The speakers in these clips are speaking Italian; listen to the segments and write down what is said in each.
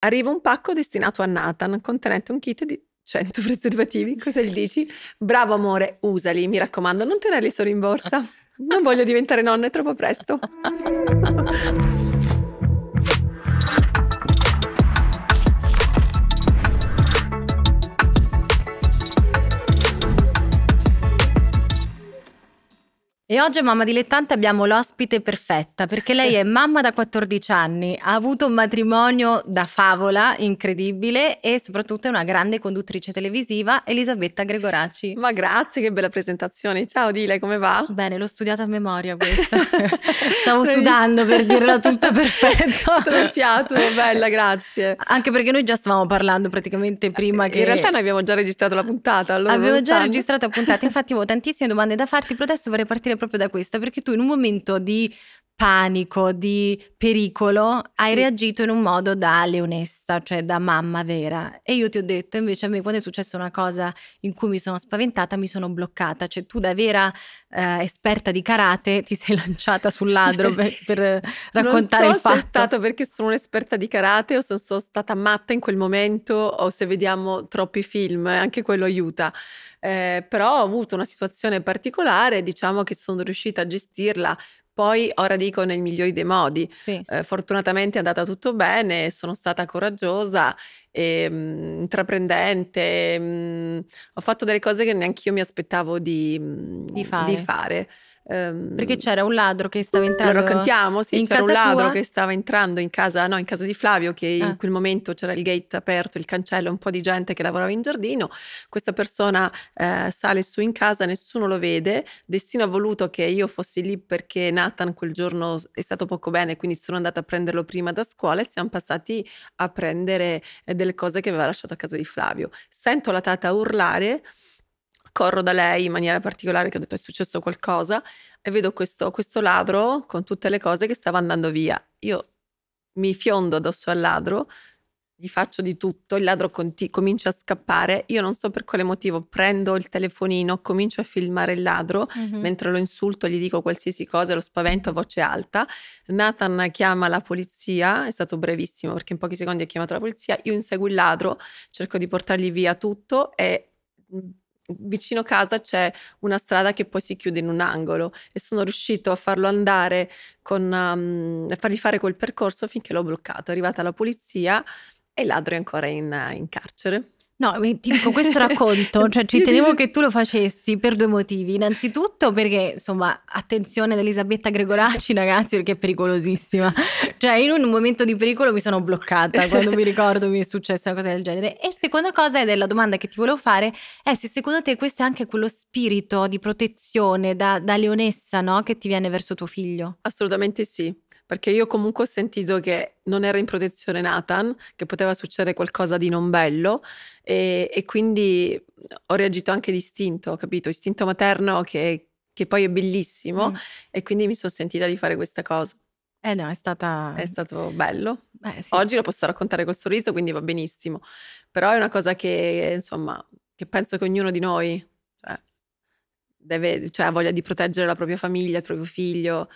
Arriva un pacco destinato a Nathan contenente un kit di 100 preservativi. Cosa gli dici? Bravo amore, usali, mi raccomando, non tenerli solo in borsa. Non voglio diventare nonna, è troppo presto. E oggi a Mamma Dilettante abbiamo l'ospite perfetta perché lei è mamma da 14 anni, ha avuto un matrimonio da favola incredibile e soprattutto è una grande conduttrice televisiva, Elisabetta Gregoraci. Ma grazie, che bella presentazione. Ciao Dile, come va? Bene, l'ho studiata a memoria questa. Stavo sudando per dirla tutta perfetta. Tutto fiato, bella, grazie. Anche perché noi già stavamo parlando praticamente eh, prima che... In realtà noi abbiamo già registrato la puntata. Allora abbiamo già registrato la puntata, infatti avevo tantissime domande da farti, però adesso vorrei partire proprio da questa, perché tu in un momento di panico, di pericolo, sì. hai reagito in un modo da leonessa, cioè da mamma vera. E io ti ho detto, invece a me quando è successa una cosa in cui mi sono spaventata, mi sono bloccata, cioè tu da vera eh, esperta di karate ti sei lanciata sul ladro per, per raccontare so il fatto. Non so se è stato perché sono un'esperta di karate o se sono stata matta in quel momento o se vediamo troppi film, eh, anche quello aiuta eh, però ho avuto una situazione particolare, diciamo che sono riuscita a gestirla poi ora dico nei migliori dei modi. Sì. Eh, fortunatamente è andata tutto bene, sono stata coraggiosa, e, ehm, mh, intraprendente, mh, mm, ho fatto delle cose che neanche io mi aspettavo di, mm, di fare. Di fare. Ehm, perché c'era un ladro che stava entrando. Lo raccontiamo, sì, c'era un ladro tua? che stava entrando in casa, no, in casa di Flavio, che ah. in quel momento c'era il gate aperto, il cancello, un po' di gente che lavorava in giardino. Questa persona eh, sale su in casa, nessuno lo vede. Destino ha voluto che io fossi lì perché Nathan quel giorno è stato poco bene, quindi sono andata a prenderlo prima da scuola e siamo passati a prendere eh, delle cose che aveva lasciato a casa di Flavio. Sento la tata urlare corro da lei in maniera particolare, che ho detto è successo qualcosa, e vedo questo, questo ladro con tutte le cose che stava andando via. Io mi fiondo addosso al ladro, gli faccio di tutto, il ladro conti- comincia a scappare, io non so per quale motivo prendo il telefonino, comincio a filmare il ladro, mm-hmm. mentre lo insulto, gli dico qualsiasi cosa, lo spavento a voce alta, Nathan chiama la polizia, è stato brevissimo perché in pochi secondi ha chiamato la polizia, io inseguo il ladro, cerco di portargli via tutto e vicino casa c'è una strada che poi si chiude in un angolo e sono riuscito a farlo andare con um, a fargli fare quel percorso finché l'ho bloccato. È arrivata la polizia e il ladro è ancora in, in carcere. No, ti dico questo racconto, cioè ci tenevo che tu lo facessi per due motivi. Innanzitutto perché, insomma, attenzione ad Elisabetta Gregoracci, ragazzi, perché è pericolosissima. Cioè, in un momento di pericolo mi sono bloccata quando mi ricordo mi è successa una cosa del genere. E seconda cosa ed è la domanda che ti volevo fare è se secondo te questo è anche quello spirito di protezione da, da leonessa, no, che ti viene verso tuo figlio. Assolutamente sì perché io comunque ho sentito che non era in protezione Nathan, che poteva succedere qualcosa di non bello e, e quindi ho reagito anche di distinto, capito? Istinto materno che, che poi è bellissimo mm. e quindi mi sono sentita di fare questa cosa. Eh no, è stata... È stato bello. Eh, sì. Oggi lo posso raccontare col sorriso, quindi va benissimo. Però è una cosa che, insomma, che penso che ognuno di noi cioè, deve, cioè, ha voglia di proteggere la propria famiglia, il proprio figlio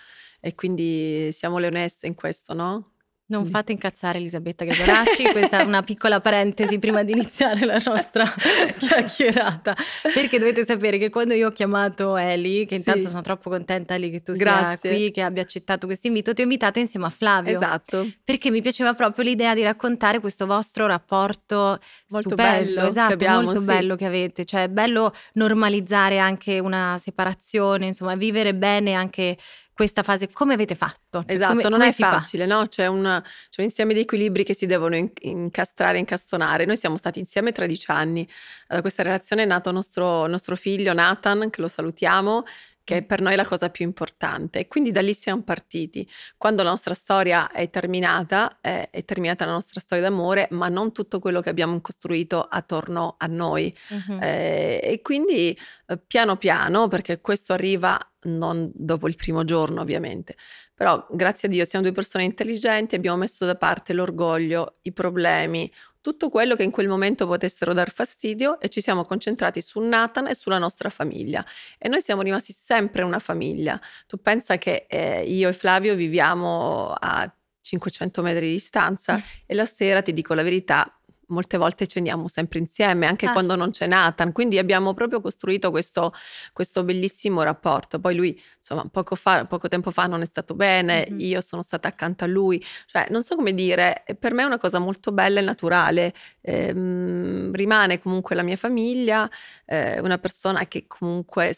e quindi siamo le oneste in questo, no? Non mm. fate incazzare Elisabetta Gadoraci, questa è una piccola parentesi prima di iniziare la nostra chiacchierata, perché dovete sapere che quando io ho chiamato Eli, che intanto sì. sono troppo contenta Eli che tu Grazie. sia qui, che abbia accettato questo invito, ti ho invitato insieme a Flavio. Esatto. Perché mi piaceva proprio l'idea di raccontare questo vostro rapporto molto stupendo, bello, esatto, abbiamo, molto sì. bello che avete, cioè è bello normalizzare anche una separazione, insomma, vivere bene anche questa fase, come avete fatto? Cioè, esatto, come, non come è facile, fa? no? C'è, una, c'è, un insieme di equilibri che si devono in, incastrare, incastonare. Noi siamo stati insieme 13 anni, da eh, questa relazione è nato nostro, nostro figlio Nathan, che lo salutiamo, che per noi è la cosa più importante. quindi da lì siamo partiti. Quando la nostra storia è terminata, è, è, terminata la nostra storia d'amore, ma non tutto quello che abbiamo costruito attorno a noi. Uh-huh. Eh, e quindi eh, piano piano, perché questo arriva non dopo il primo giorno ovviamente, però grazie a Dio siamo due persone intelligenti, abbiamo messo da parte l'orgoglio, i problemi, tutto quello che in quel momento potessero dar fastidio e ci siamo concentrati su Nathan e sulla nostra famiglia. E noi siamo rimasti sempre una famiglia. Tu pensa che eh, io e Flavio viviamo a 500 metri di distanza e la sera, ti dico la verità, molte volte ceniamo sempre insieme, anche ah. quando non c'è Nathan. Quindi abbiamo proprio costruito questo, questo bellissimo rapporto. Poi lui, insomma, poco, fa, poco tempo fa non è stato bene, mm-hmm. io sono stata accanto a lui. Cioè, non so come dire, eh, per me è una cosa molto bella e naturale. Ehm, rimane comunque la mia famiglia, eh, una persona che comunque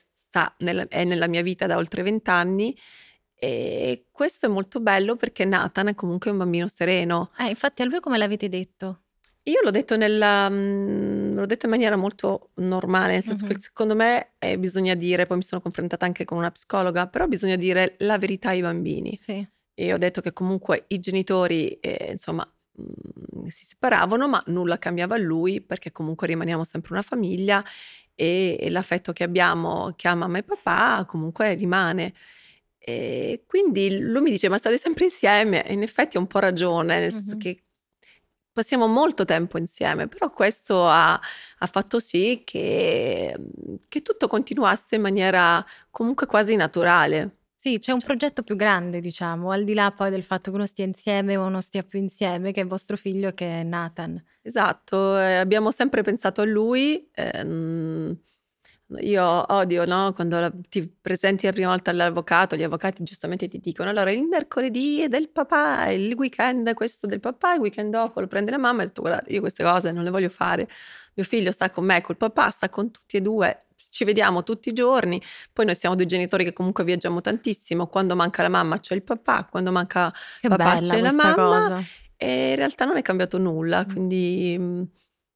nel, è nella mia vita da oltre vent'anni. E questo è molto bello perché Nathan è comunque un bambino sereno. Eh, infatti, a lui come l'avete detto? Io l'ho detto, nella, mm, l'ho detto in maniera molto normale, nel senso uh-huh. che secondo me eh, bisogna dire, poi mi sono confrontata anche con una psicologa, però bisogna dire la verità ai bambini. Sì. E ho detto che comunque i genitori, eh, insomma, mh, mm, si separavano, ma nulla cambiava a lui perché comunque rimaniamo sempre una famiglia e, e l'affetto che abbiamo, che ha mamma e papà, comunque rimane. E quindi lui mi dice: Ma state sempre insieme? in effetti ha un po' ragione, nel senso uh-huh. che passiamo molto tempo insieme, però questo ha, ha fatto sì che, mhmm, che, tutto continuasse in maniera comunque quasi naturale. Sì, c'è un cioè progetto più grande, diciamo, al di là poi del fatto che uno stia insieme o non stia più insieme, che è vostro figlio che è Nathan. Esatto, eh, abbiamo sempre pensato a lui. Ehm, io odio, no? Quando la- ti presenti la prima volta all'avvocato, gli avvocati giustamente ti dicono: allora il mercoledì è del papà, il weekend è questo del papà, il weekend dopo lo prende la mamma e tu guarda, io queste cose non le voglio fare. Mio figlio sta con me, col papà, sta con tutti e due, ci vediamo tutti i giorni. Poi noi siamo due genitori che comunque viaggiamo tantissimo. Quando manca la mamma c'è il papà, quando manca il papà c'è la mamma. Cosa. E in realtà non è cambiato nulla, mm. quindi mm,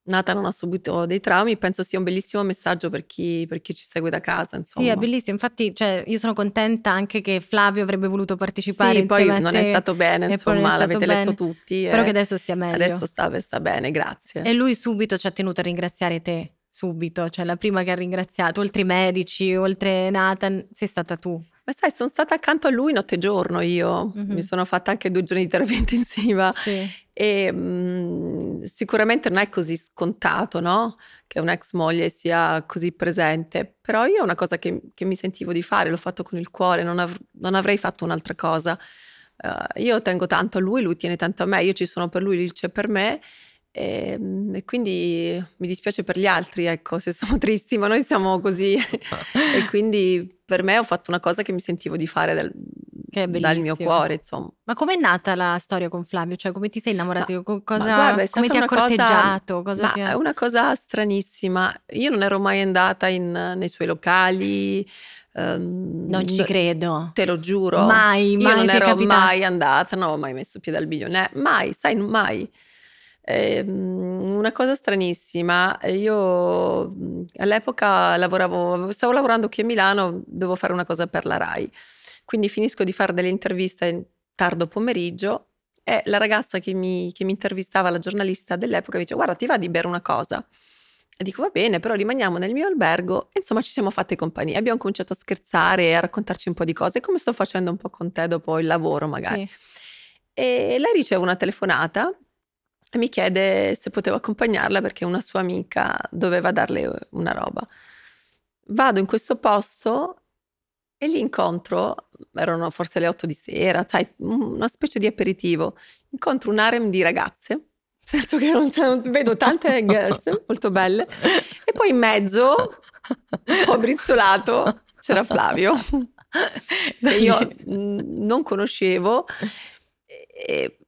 nata non ha subito dei traumi, penso sia un bellissimo messaggio per chi, per chi ci segue da casa. Insomma. Sì, è bellissimo. Infatti, cioè, io sono contenta anche che Flavio avrebbe voluto partecipare. Sì, poi non è stato bene, insomma, l'avete bene. letto tutti. Spero eh. che adesso stia meglio. Adesso sta, sta bene, grazie. E lui subito ci ha tenuto a ringraziare te subito, cioè la prima che ha ringraziato, oltre i medici, oltre Nathan, sei stata tu. Ma sai, sono stata accanto a lui notte e giorno io, mm -hmm. mi sono fatta anche due giorni di terapia intensiva sì. e mh, mm, sicuramente non è così scontato, no? Che un'ex moglie sia così presente, però io è una cosa che, che mi sentivo di fare, l'ho fatto con il cuore, non, av non avrei fatto un'altra cosa. Uh, io tengo tanto a lui, lui tiene tanto a me, io ci sono per lui, lui c'è per me. E, ehm, e, quindi mi dispiace per gli altri, ecco, se sono tristi, ma noi siamo così. Ah. e quindi per me ho fatto una cosa che mi sentivo di fare dal, dal mio cuore, insomma. Ma com'è nata la storia con Flavio? Cioè, come ti sei innamorato? Ma, cosa, ma guarda, come ti ha corteggiato? Cosa, cosa ha... È una cosa stranissima. Io non ero mai andata in, nei suoi locali. Um, non ci credo. Te lo giuro. Mai, mai. Io non ero mai andata, non ho mai messo piede al biglione, mai, sai, mai eh, una cosa stranissima, io mhmm, all'epoca lavoravo, stavo lavorando qui a Milano, devo fare una cosa per la RAI, quindi finisco di fare delle interviste in tardo pomeriggio e la ragazza che mi, che mi intervistava, la giornalista dell'epoca, mi dice guarda ti va di bere una cosa? E dico va bene, però rimaniamo nel mio albergo e insomma ci siamo fatte compagnia. Abbiamo cominciato a scherzare e a raccontarci un po' di cose, come sto facendo un po' con te dopo il lavoro magari. Sì. E lei riceve una telefonata e mi chiede se potevo accompagnarla perché una sua amica doveva darle eh, una roba. Vado in questo posto e lì incontro, erano forse le otto di sera, sai, una specie di aperitivo, incontro un harem di ragazze senso che non, non, vedo tante girls molto belle e poi in mezzo un po' brizzolato c'era Flavio che io non conoscevo e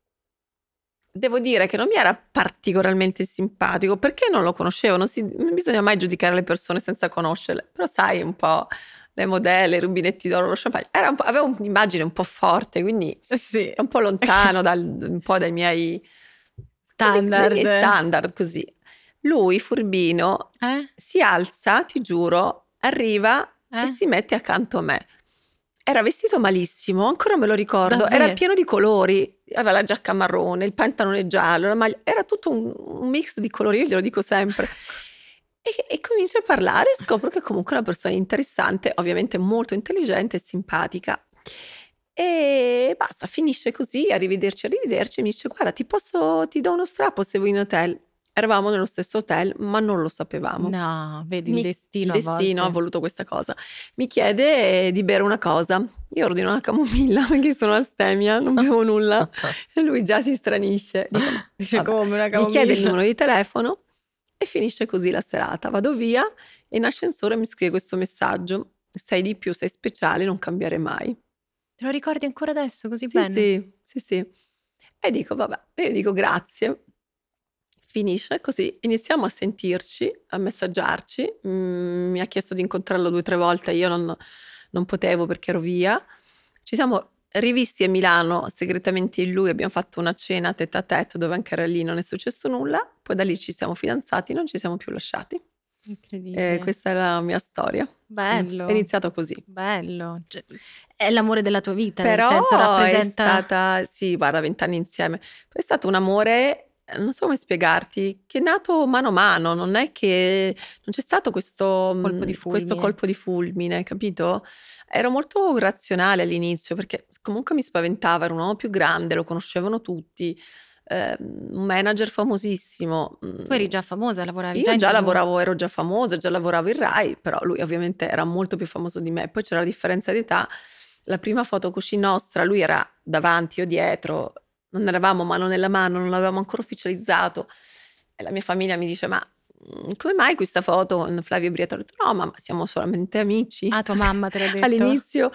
devo dire che non mi era particolarmente simpatico perché non lo conoscevo, non, si, non bisogna mai giudicare le persone senza conoscerle, però sai un po' le modelle, i rubinetti d'oro, lo champagne, un aveva un'immagine un po' forte, quindi eh sì. un po' lontano dal, un po' dai miei standard, dai miei eh, standard così. Lui, furbino, eh? si alza, ti giuro, arriva eh? e si mette accanto a me. Era vestito malissimo, ancora me lo ricordo. Davvero? Era pieno di colori. Aveva la giacca marrone, il pantalone giallo, la maglia. Era tutto un, un mix di colori, io glielo dico sempre. E, e, comincio a parlare scopro che è comunque una persona interessante, ovviamente molto intelligente e simpatica. E basta, finisce così, arrivederci, arrivederci, mi dice guarda ti posso, ti do uno strappo se vuoi in hotel. Eravamo nello stesso hotel, ma non lo sapevamo. No, vedi, Mi, il destino. Il destino ha voluto questa cosa. Mi chiede eh, di bere una cosa. Io ordino una camomilla perché sono astemia, non bevo nulla. e lui già si stranisce. Dico, Dice cioè, come una camomilla. Mi chiede il numero di telefono e finisce così la serata. Vado via e in ascensore mi scrive questo messaggio: Sei di più, sei speciale, non cambiare mai. Te lo ricordi ancora adesso così sì, bene? Sì, sì, sì. E dico, vabbè, e io dico grazie finisce così, iniziamo a sentirci, a messaggiarci. Mm, mi ha chiesto di incontrarlo due o tre volte, io non, non, potevo perché ero via. Ci siamo rivisti a Milano segretamente in lui, abbiamo fatto una cena tête a tête dove anche era lì non è successo nulla, poi da lì ci siamo fidanzati, non ci siamo più lasciati. Incredibile. Eh, questa è la mia storia. Bello. È iniziato così. Bello. Cioè, è l'amore della tua vita. Però senso, rappresenta... è stata, sì, guarda, vent'anni insieme. è stato un amore non so come spiegarti, che è nato mano a mano, non è che non c'è stato questo colpo di mhmm, fulmine, colpo di fulmine capito? Ero molto razionale all'inizio perché comunque mi spaventava, era un uomo più grande, lo conoscevano tutti. Eh, un manager famosissimo. Tu eri mhmm, già famosa, lavoravi Io già, già lavoravo, ero già famosa, già lavoravo in Rai, però lui ovviamente era molto più famoso di me. Poi c'era la differenza di età. La prima foto cuscì nostra, lui era davanti o dietro, non eravamo mano nella mano, non l'avevamo ancora ufficializzato. E la mia famiglia mi dice: Ma mm, come mai questa foto con Flavio Briatore? Ho detto, no, ma siamo solamente amici. Ah, tua mamma te l'ha detto. All'inizio.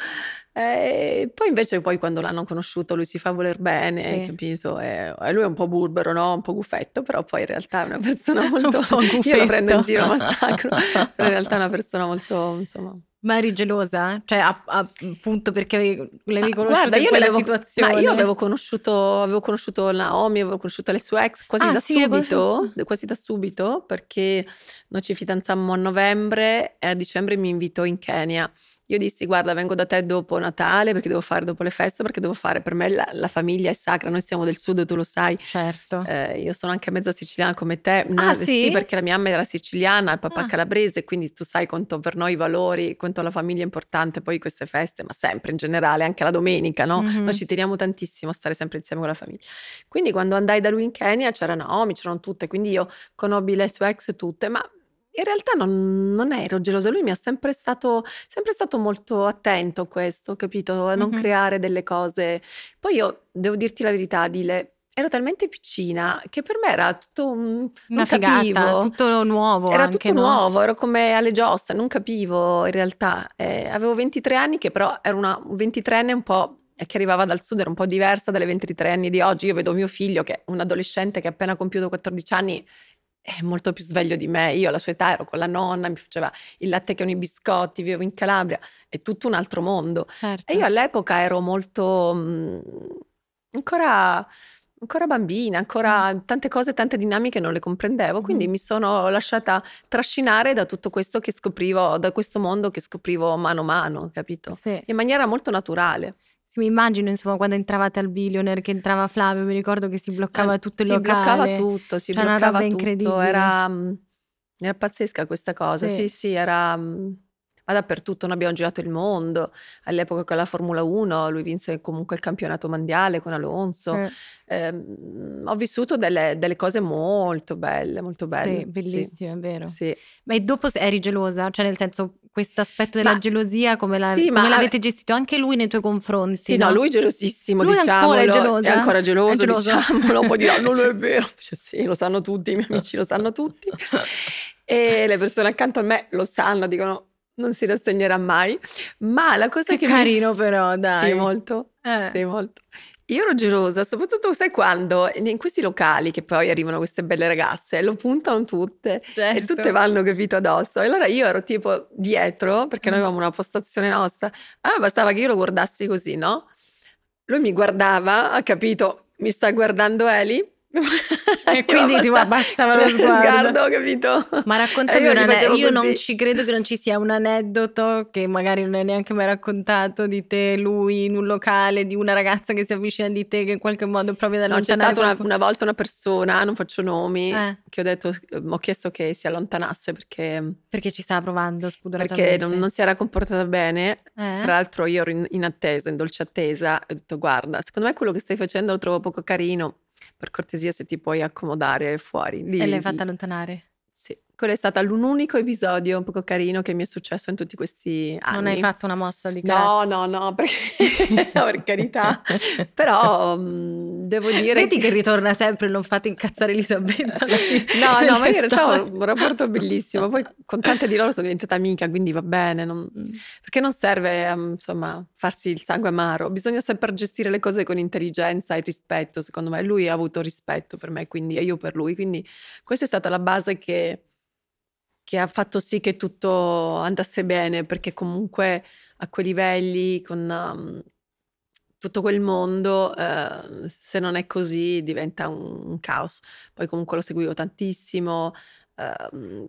Eh, poi invece poi quando l'hanno conosciuto lui si fa voler bene, sì. capito? E, eh, lui è un po' burbero, no? Un po' guffetto, però poi in realtà è una persona molto... un io lo prendo in giro, ma però in realtà è una persona molto, insomma... Ma eri gelosa? Cioè, appunto perché l'avevi conosciuta ah, guarda, in quella avevo, situazione? Ma io avevo conosciuto, avevo conosciuto Naomi, avevo conosciuto le sue ex quasi ah, da sì, subito, quasi da subito, perché noi ci fidanzammo a novembre e a dicembre mi invitò in Kenya. Io dissi guarda vengo da te dopo Natale perché devo fare dopo le feste, perché devo fare, per me la, la famiglia è sacra, noi siamo del sud tu lo sai. Certo. Eh, io sono anche mezza siciliana come te, no, ah, sì? sì? perché la mia mamma era siciliana, il papà ah. calabrese, quindi tu sai quanto per noi i valori, quanto la famiglia è importante, poi queste feste, ma sempre in generale, anche la domenica, no? Mm-hmm. Noi ci teniamo tantissimo a stare sempre insieme con la famiglia. Quindi quando andai da lui in Kenya c'erano Naomi, oh, c'erano tutte, quindi io conobbi le sue ex tutte, ma in realtà non, non, ero gelosa, lui mi ha sempre stato, sempre stato molto attento a questo, capito? A non mm-hmm. creare delle cose. Poi io, devo dirti la verità, Dile, ero talmente piccina che per me era tutto un, una figata, capivo. tutto nuovo. Era tutto no? nuovo, ero come alle giostre, non capivo in realtà. Eh, avevo 23 anni che però ero una 23enne un po' eh, che arrivava dal sud era un po' diversa dalle 23 anni di oggi. Io vedo mio figlio che è un adolescente che ha appena compiuto 14 anni è molto più sveglio di me. Io alla sua età ero con la nonna, mi faceva il latte con i biscotti, vivevo in Calabria, è tutto un altro mondo. Certo. E io all'epoca ero molto mh, mhmm, ancora, ancora, bambina, ancora mm. tante cose, tante dinamiche non le comprendevo, quindi mm. mi sono lasciata trascinare da tutto questo che scoprivo, da questo mondo che scoprivo mano a mano, capito? Sì. In maniera molto naturale mi immagino, insomma, quando entravate al Billionaire, che entrava Flavio, mi ricordo che si bloccava tutto il si locale. Si bloccava tutto, si cioè bloccava tutto. Era, mm, era pazzesca questa cosa. Sì, sì, sì era mm, ma dappertutto. Noi abbiamo girato il mondo, all'epoca con la Formula 1, lui vinse comunque il campionato mondiale con Alonso. Mm. Eh, ho vissuto delle, delle, cose molto belle, molto belle. Sì, bellissime, sì. è vero. Sì. Ma e dopo eri gelosa? Cioè nel senso questo aspetto della ma, gelosia, come, la, sì, come l'avete gestito anche lui nei tuoi confronti? Sì, no, no lui è gelosissimo, lui diciamolo. Ancora è, geloso, è ancora geloso, eh? è geloso. diciamolo. Poi dirà, no, non è vero. Cioè, sì, lo sanno tutti, i miei amici lo sanno tutti. e le persone accanto a me lo sanno, dicono non si rassegnerà mai. Ma la cosa che, che carino, mi... però, dai. Sì, molto. Eh. Sì, molto. Io ero gelosa, soprattutto sai quando in questi locali che poi arrivano queste belle ragazze, lo puntano tutte certo. e tutte vanno capito addosso. E allora io ero tipo dietro, perché noi mm. avevamo una postazione nostra, allora bastava che io lo guardassi così, no? Lui mi guardava, ha capito, mi sta guardando Eli, e quindi basta, ti bastava lo sguardo. sguardo capito? Ma raccontami eh, un aneddoto. Io non ci credo che non ci sia un aneddoto che magari non è neanche mai raccontato di te, lui in un locale, di una ragazza che si avvicina di te, che in qualche modo provi ad da no, C'è stata una, una, volta una persona, non faccio nomi, eh. che ho detto, ehm, ho chiesto che si allontanasse perché. Ehm, perché ci stava provando spudoratamente. Perché non, non si era comportata bene. Eh. Tra l'altro, io ero in, in attesa, in dolce attesa, e ho detto, guarda, secondo me quello che stai facendo lo trovo poco carino per cortesia se ti puoi accomodare fuori. Lì, e l'hai fatta allontanare? Quello è stato l'unico episodio un poco carino che mi è successo in tutti questi anni. Non hai fatto una mossa di carattere? No, no, no, perché, per carità. Però mh, mm, devo dire... Vedi che ritorna sempre, non fate incazzare Elisabetta. no, no, ma in realtà ho un rapporto bellissimo. Poi con tante di loro sono diventata amica, quindi va bene. Non... Mm. Perché non serve, mm, insomma, farsi il sangue amaro. Bisogna sempre gestire le cose con intelligenza e rispetto, secondo me. Lui ha avuto rispetto per me, quindi, e io per lui. Quindi questa è stata la base che che ha fatto sì che tutto andasse bene, perché comunque a quei livelli, con um, tutto quel mondo, eh, se non è così diventa un, un, caos. Poi comunque lo seguivo tantissimo. Eh,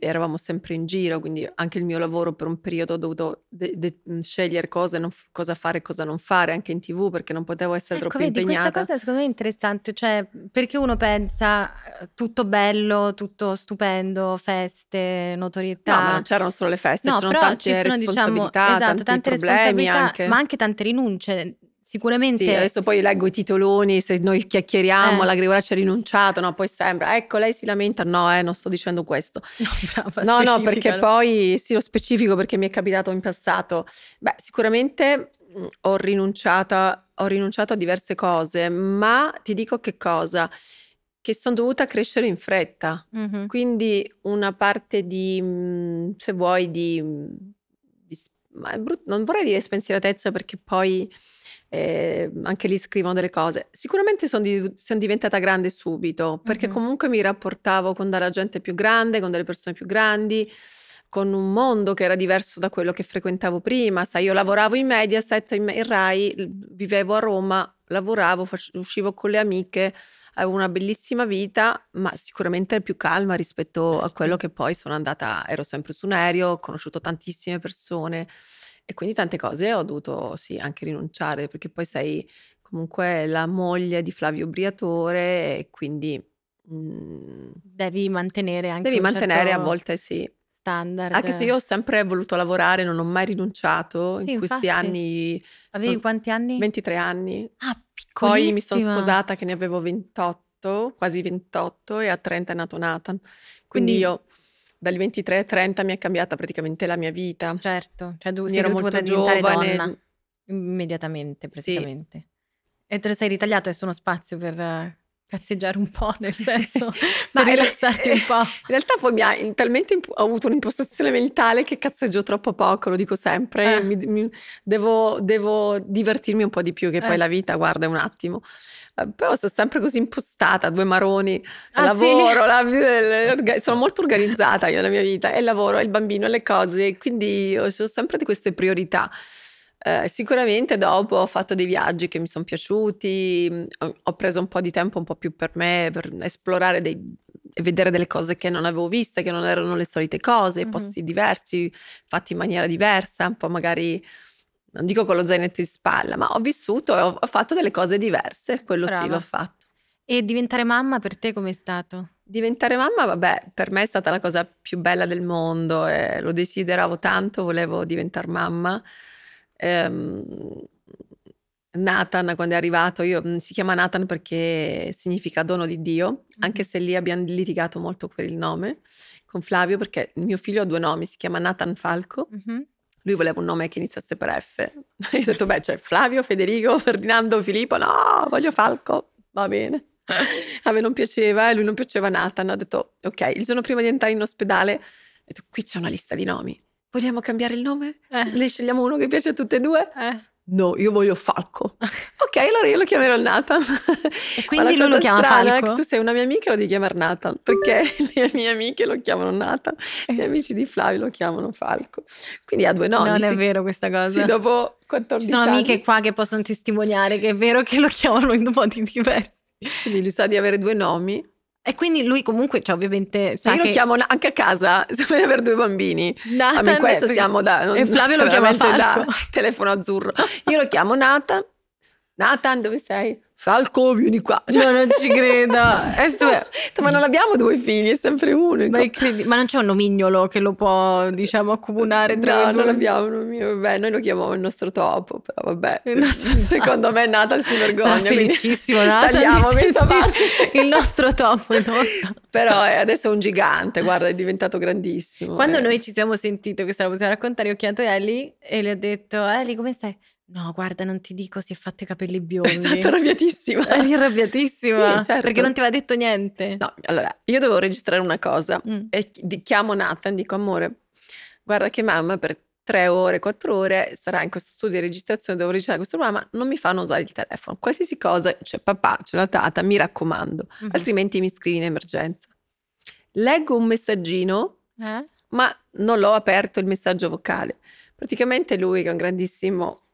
eravamo sempre in giro, quindi anche il mio lavoro per un periodo ho dovuto de- de- mhmm, scegliere cosa, non, cosa fare e cosa non fare, anche in tv perché non potevo essere ecco, troppo vedi, impegnata. Questa cosa secondo me è interessante, cioè perché uno pensa eh, tutto bello, tutto stupendo, feste, notorietà. No, ma non c'erano solo le feste, no, c'erano tante ci sono, diciamo, responsabilità, diciamo, esatto, tanti tante problemi responsabilità, anche. ma anche tante rinunce Sicuramente. Sì, adesso poi leggo i titoloni, se noi chiacchieriamo, eh. l'agricoltura ci ha rinunciato, no? Poi sembra, ecco, lei si lamenta, no, eh, non sto dicendo questo. No, brava, no, no, perché poi, sì, lo specifico perché mi è capitato in passato. Beh, sicuramente mm, ho rinunciato, ho rinunciato a diverse cose, ma ti dico che cosa? Che sono dovuta crescere in fretta. Mm-hmm. Quindi una parte di, mm, se vuoi, di, mm, di non vorrei dire spensieratezza perché poi eh, anche lì scrivono delle cose. Sicuramente sono, di, sono diventata grande subito, perché mm-hmm. comunque mi rapportavo con della gente più grande, con delle persone più grandi, con un mondo che era diverso da quello che frequentavo prima. Sai, io lavoravo in Mediaset, in, in Rai, vivevo a Roma, lavoravo, fac- uscivo con le amiche, avevo una bellissima vita, ma sicuramente più calma rispetto a certo. quello che poi sono andata, ero sempre su un aereo, ho conosciuto tantissime persone. E quindi tante cose ho dovuto sì, anche rinunciare, perché poi sei comunque la moglie di Flavio Briatore e quindi... Mm, devi mantenere anche... Devi mantenere certo a volte sì. Standard. Anche se io ho sempre voluto lavorare, non ho mai rinunciato sì, in questi anni. Avevi quanti anni? 23 anni. Ah, piccolissima. Poi mi sono sposata che ne avevo 28, quasi 28 e a 30 è nato Nathan. Quindi, quindi io dal 23 ai 30 mi è cambiata praticamente la mia vita. Certo, cioè tu sei dovuta diventare giovane. donna immediatamente praticamente. Sì. E te lo sei ritagliato, è solo uno spazio per cazzeggiare un po', nel senso, ma rilassarti un po'. In realtà poi mi ha talmente ho avuto un'impostazione mentale che cazzeggio troppo poco, lo dico sempre, eh. mi, mi, devo, devo, divertirmi un po' di più che eh. poi la vita, guarda, un attimo. Eh, però sto sempre così impostata, due maroni, ah, lavoro, sì? la, sono molto organizzata io nella mia vita, e il lavoro, e il bambino, le cose, quindi ho, ho sempre di queste priorità. Eh, sicuramente dopo ho fatto dei viaggi che mi sono piaciuti, mm, ho preso un po' di tempo un po' più per me, per esplorare dei, e vedere delle cose che non avevo visto, che non erano le solite cose, mm-hmm. posti diversi, fatti in maniera diversa, un po' magari non dico con lo zainetto in spalla, ma ho vissuto e ho, fatto delle cose diverse, quello Brava. sì l'ho fatto. E diventare mamma per te com'è stato? Diventare mamma, vabbè, per me è stata la cosa più bella del mondo, eh, lo desideravo tanto, volevo diventare mamma ehm, Nathan, quando è arrivato, io, mm, si chiama Nathan perché significa dono di Dio, anche se lì abbiamo litigato molto per il nome con Flavio, perché mio figlio ha due nomi, si chiama Nathan Falco. Mm-hmm. Lui voleva un nome che iniziasse per F. Io ho detto, beh, cioè Flavio, Federico, Ferdinando, Filippo, no, voglio Falco, va bene. A me non piaceva e lui non piaceva Nathan. Ho detto, ok, il giorno prima di entrare in ospedale, ho detto, qui c'è una lista di nomi. Vogliamo cambiare il nome? Eh. Ne scegliamo uno che piace a tutte e due? Eh. No, io voglio Falco. ok, allora io lo chiamerò Nathan. E quindi lui lo chiama strana Falco? tu sei una mia amica e lo devi chiamare Nathan, perché mm. le mie amiche lo chiamano Nathan, eh. gli amici di Flavio lo chiamano Falco. Quindi ha due nomi. Non si, è vero questa cosa. Sì, dopo 14 anni. Ci sono anni. amiche qua che possono testimoniare che è vero che lo chiamano in modi diversi. Quindi lui sa di avere due nomi e quindi lui comunque, cioè, ovviamente sa io che... lo chiamo anche a casa, sembra di avere due bambini. Nathan, in questo siamo da... Non, e Flavio lo chiama da telefono azzurro. Io lo chiamo Nathan. Nathan, dove sei? Falco, vieni qua. No, non ci credo. Stu- ma non abbiamo due figli, è sempre uno. Ma, credi- ma non c'è un nomignolo che lo può, diciamo, accomunare tra No, non abbiamo un nomignolo. Vabbè, noi lo chiamiamo il nostro topo, però vabbè. Nostro... Secondo me Nathan si vergogna. Sarà felicissimo Nathan. Tagliamo questa parte. Il nostro topo, no? Però è, eh, adesso è un gigante, guarda, è diventato grandissimo. Quando eh. noi ci siamo sentiti, questa la possiamo raccontare, io ho chiamato Ellie e le ho detto, Ellie, come stai? No, guarda, non ti dico, si è fatto i capelli esatto, biondi. È stata arrabbiatissima. Eri arrabbiatissima. Sì, certo. Perché non ti aveva detto niente. No, allora, io devo registrare una cosa mm. e chiamo Nathan, dico amore, guarda che mamma per tre ore, quattro ore sarà in questo studio di registrazione, devo registrare questo mamma, non mi fanno usare il telefono. Qualsiasi cosa, c'è cioè, papà, c'è la tata, mi raccomando, mm-hmm. altrimenti mi scrivi in emergenza. Leggo un messaggino, eh? ma non l'ho aperto il messaggio vocale. Praticamente lui, che è un grandissimo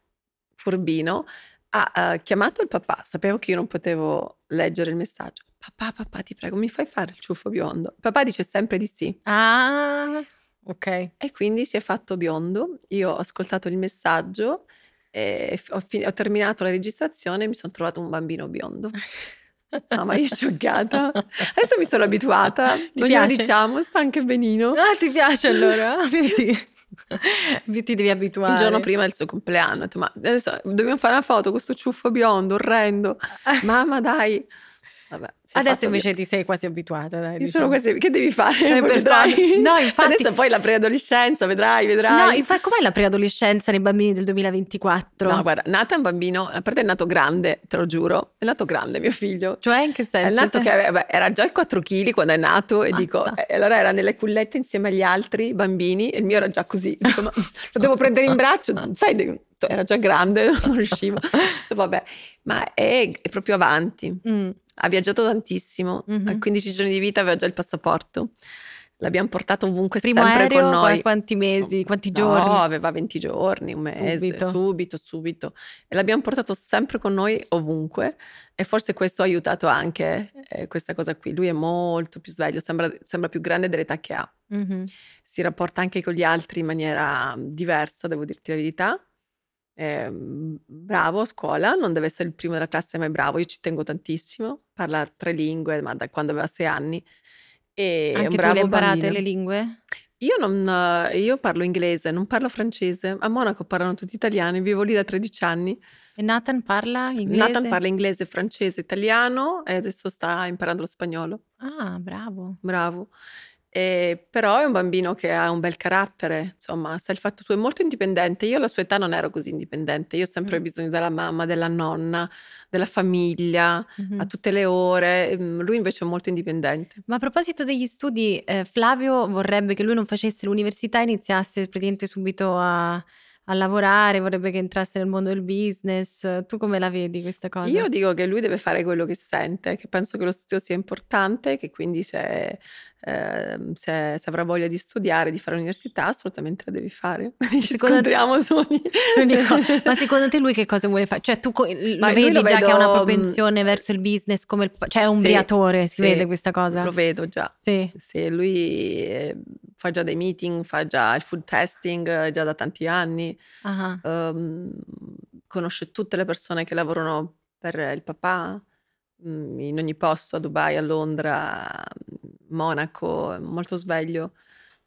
furbino, ha uh, chiamato il papà. Sapevo che io non potevo leggere il messaggio. Papà, papà, ti prego, mi fai fare il ciuffo biondo? Il papà dice sempre di sì. Ah, ok. E quindi si è fatto biondo. Io ho ascoltato il messaggio, ho, fin- ho, terminato la registrazione e mi sono trovato un bambino biondo. No, ma io scioccata. Adesso mi sono abituata. Ti piace? diciamo, sta anche benino. Ah, ti piace allora? Vedi. Vi Ti devi abituare. Il giorno prima del suo compleanno, ma adesso dobbiamo fare una foto, questo ciuffo biondo, orrendo. Mamma dai. Vabbè, Adesso invece via. ti sei quasi abituata. Dai, diciamo. quasi... Che devi fare? Eh, per No, infatti... Adesso poi la preadolescenza, vedrai, vedrai. No, infatti, com'è la preadolescenza nei bambini del 2024? No, guarda, nata un bambino, a parte è nato grande, te lo giuro, è nato grande mio figlio. Cioè, in che senso? È nato che aveva, era già i 4 kg quando è nato Mazza. e dico, eh, allora era nelle cullette insieme agli altri bambini e il mio era già così. Dico, ma lo devo prendere in braccio, sai, era già grande, non riuscivo. Vabbè, ma è, è proprio avanti. Mm ha viaggiato tantissimo, mm-hmm. a 15 giorni di vita aveva già il passaporto. L'abbiamo portato ovunque Primo sempre aereo, con noi. Poi Quanti mesi, quanti giorni? No, aveva 20 giorni, un mese, subito. subito, subito. E l'abbiamo portato sempre con noi ovunque e forse questo ha aiutato anche eh, questa cosa qui. Lui è molto più sveglio, sembra, sembra più grande dell'età che ha. Mm-hmm. Si rapporta anche con gli altri in maniera diversa, devo dirti la verità eh, bravo a scuola, non deve essere il primo della classe, ma è bravo, io ci tengo tantissimo, parla tre lingue, ma da quando aveva sei anni. E Anche tu le imparate bambino. le lingue? Io, non, io, parlo inglese, non parlo francese. A Monaco parlano tutti italiani, vivo lì da 13 anni. E Nathan parla inglese? Nathan parla inglese, francese, italiano e adesso sta imparando lo spagnolo. Ah, bravo. Bravo. E, ehm, però è un bambino che ha un bel carattere, insomma, sa il fatto suo, è molto indipendente. Io alla sua età non ero così indipendente, io ho sempre mm. bisogno della mamma, della nonna, della famiglia, mm-hmm. a tutte le ore. Ehm, lui invece è molto indipendente. Ma a proposito degli studi, eh, Flavio vorrebbe che lui non facesse l'università e iniziasse praticamente subito a a lavorare, vorrebbe che entrasse nel mondo del business. Tu come la vedi questa cosa? Io dico che lui deve fare quello che sente, che penso che lo studio sia importante, che quindi se, eh, se, se avrà voglia di studiare, di fare l'università, assolutamente la devi fare. Ci secondo scontriamo te... su, ogni... su ogni Ma secondo te lui che cosa vuole fare? Cioè tu co- lo vedi lo già vedo... che ha una mm, propensione verso il business, il... cioè è un sì, briatore, si sì, vede questa cosa? Lo vedo già. Sì. sì lui... Eh fa già dei meeting, fa già il food testing eh, già da tanti anni, uh-huh. um, conosce tutte le persone che lavorano per il papà mm, in ogni posto, a Dubai, a Londra, mm, Monaco, molto sveglio.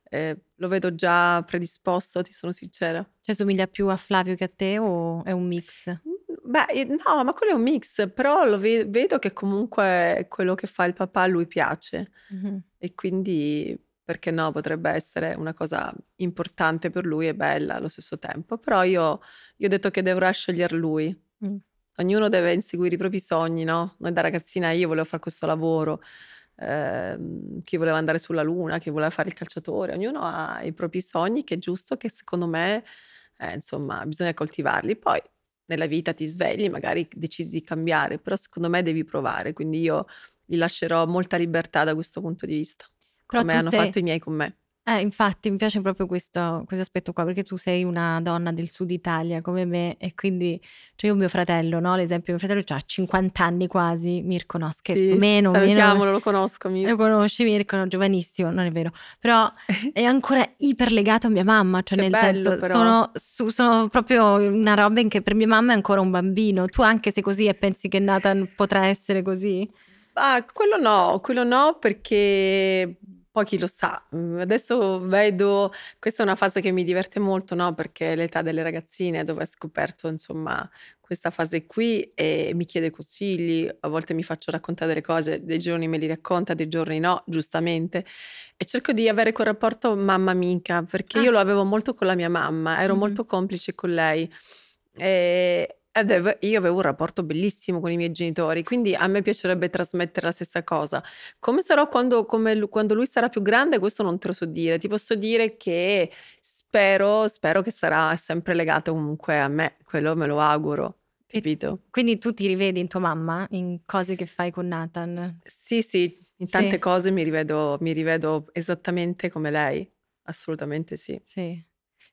Eh, lo vedo già predisposto, ti sono sincera. Cioè, somiglia più a Flavio che a te o è un mix? Mm, beh, no, ma quello è un mix, però lo ve- vedo che comunque quello che fa il papà a lui piace mm-hmm. e quindi perché no, potrebbe essere una cosa importante per lui e bella allo stesso tempo. Però io, io ho detto che dovrà scegliere lui. Mm. Ognuno deve inseguire i propri sogni, no? Noi da ragazzina io volevo fare questo lavoro, ehm, chi voleva andare sulla luna, chi voleva fare il calciatore, ognuno ha i propri sogni che è giusto che secondo me, eh, insomma, bisogna coltivarli. Poi nella vita ti svegli, magari decidi di cambiare, però secondo me devi provare, quindi io gli lascerò molta libertà da questo punto di vista. Però come hanno sei... fatto i miei con me. Eh, infatti, mi piace proprio questo, questo, aspetto qua, perché tu sei una donna del sud Italia come me, e quindi, cioè io mio fratello, no? L'esempio, mio fratello ha 50 anni quasi, Mirko, no, scherzo, sì, meno, salutiamolo, meno, lo conosco, Mirko. Lo conosci, Mirko, no, giovanissimo, non è vero, però è ancora iperlegato a mia mamma, cioè che nel bello, senso, però. Sono, su, sono, proprio una roba in che per mia mamma è ancora un bambino, tu anche se così e pensi che Nathan potrà essere così? Ah, quello no, quello no, perché chi lo sa, mm, adesso vedo, questa è una fase che mi diverte molto, no? Perché l'età delle ragazzine dove ho scoperto, insomma, questa fase qui e mi chiede consigli, a volte mi faccio raccontare delle cose, dei giorni me li racconta, dei giorni no, giustamente. E cerco di avere quel rapporto mamma-amica, perché ah. io lo avevo molto con la mia mamma, ero mm-hmm. molto complice con lei. E ed è, io avevo un rapporto bellissimo con i miei genitori, quindi a me piacerebbe trasmettere la stessa cosa. Come sarò quando, come, quando, lui sarà più grande, questo non te lo so dire. Ti posso dire che spero, spero che sarà sempre legato comunque a me, quello me lo auguro. Capito? E quindi tu ti rivedi in tua mamma, in cose che fai con Nathan? Sì, sì, in tante sì. cose mi rivedo, mi rivedo esattamente come lei, assolutamente sì. Sì.